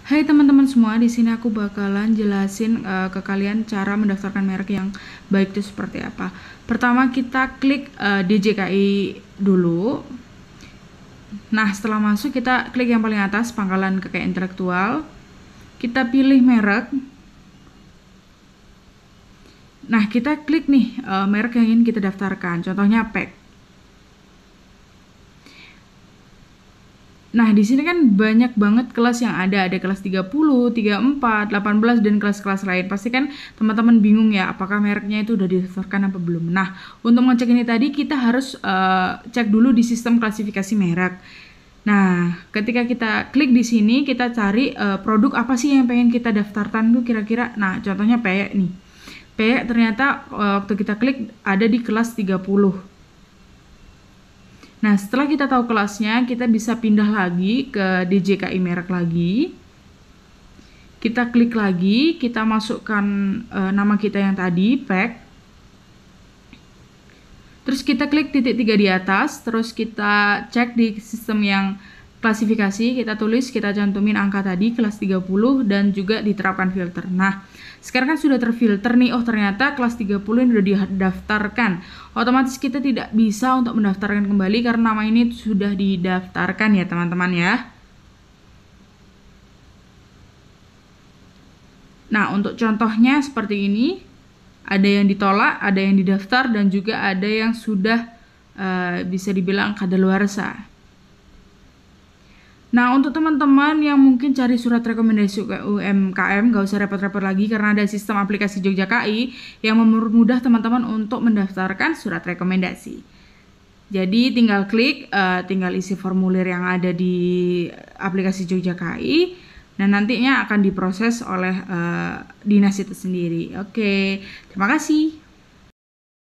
Hai teman-teman semua, di sini aku bakalan jelasin uh, ke kalian cara mendaftarkan merek yang baik itu seperti apa. Pertama kita klik uh, eh, DJKI dulu. Nah, setelah masuk kita klik yang paling atas pangkalan kekayaan intelektual. Kita pilih merek. Nah, kita klik nih uh, merek yang ingin kita daftarkan. Contohnya PEC. Nah, di sini kan banyak banget kelas yang ada. Ada kelas 30, 34, 18, dan kelas-kelas lain. Pasti kan teman-teman bingung ya, apakah mereknya itu udah didaftarkan apa belum. Nah, untuk mengecek ini tadi, kita harus uh, cek dulu di sistem klasifikasi merek. Nah, ketika kita klik di sini, kita cari uh, produk apa sih yang pengen kita daftarkan tuh kira-kira. Nah, contohnya peyek nih. Peyek ternyata uh, waktu kita klik ada di kelas 30. Nah, setelah kita tahu kelasnya, kita bisa pindah lagi ke DJKI merek lagi. Kita klik lagi, kita masukkan e, nama kita yang tadi, pack. Terus kita klik titik tiga di atas, terus kita cek di sistem yang klasifikasi, kita tulis, kita cantumin angka tadi kelas 30 dan juga diterapkan filter. Nah, sekarang kan sudah terfilter nih, oh ternyata kelas 30 ini sudah didaftarkan. Otomatis kita tidak bisa untuk mendaftarkan kembali karena nama ini sudah didaftarkan ya teman-teman ya. Nah, untuk contohnya seperti ini, ada yang ditolak, ada yang didaftar, dan juga ada yang sudah uh, bisa dibilang kadaluarsa. Nah untuk teman-teman yang mungkin cari surat rekomendasi UMKM gak usah repot-repot lagi karena ada sistem aplikasi Jogja KI yang mempermudah teman-teman untuk mendaftarkan surat rekomendasi. Jadi tinggal klik, uh, tinggal isi formulir yang ada di aplikasi Jogja KI dan nantinya akan diproses oleh uh, dinas itu sendiri. Oke, terima kasih.